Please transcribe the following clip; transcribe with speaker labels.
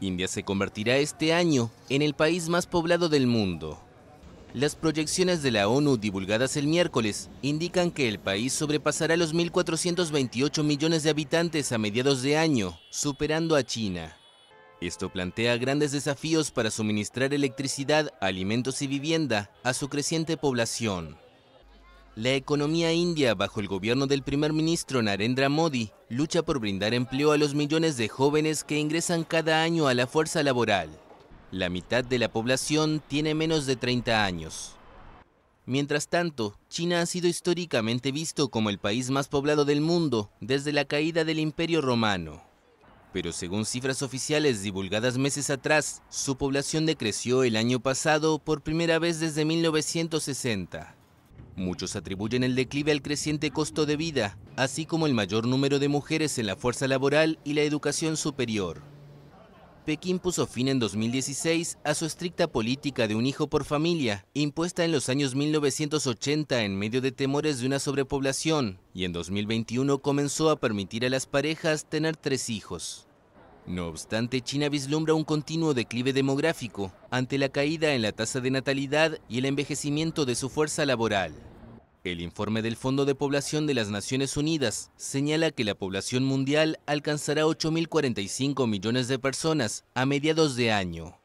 Speaker 1: India se convertirá este año en el país más poblado del mundo. Las proyecciones de la ONU divulgadas el miércoles indican que el país sobrepasará los 1.428 millones de habitantes a mediados de año, superando a China. Esto plantea grandes desafíos para suministrar electricidad, alimentos y vivienda a su creciente población. La economía india, bajo el gobierno del primer ministro Narendra Modi, lucha por brindar empleo a los millones de jóvenes que ingresan cada año a la fuerza laboral. La mitad de la población tiene menos de 30 años. Mientras tanto, China ha sido históricamente visto como el país más poblado del mundo desde la caída del Imperio Romano. Pero según cifras oficiales divulgadas meses atrás, su población decreció el año pasado por primera vez desde 1960. Muchos atribuyen el declive al creciente costo de vida, así como el mayor número de mujeres en la fuerza laboral y la educación superior. Pekín puso fin en 2016 a su estricta política de un hijo por familia, impuesta en los años 1980 en medio de temores de una sobrepoblación, y en 2021 comenzó a permitir a las parejas tener tres hijos. No obstante, China vislumbra un continuo declive demográfico ante la caída en la tasa de natalidad y el envejecimiento de su fuerza laboral. El informe del Fondo de Población de las Naciones Unidas señala que la población mundial alcanzará 8.045 millones de personas a mediados de año,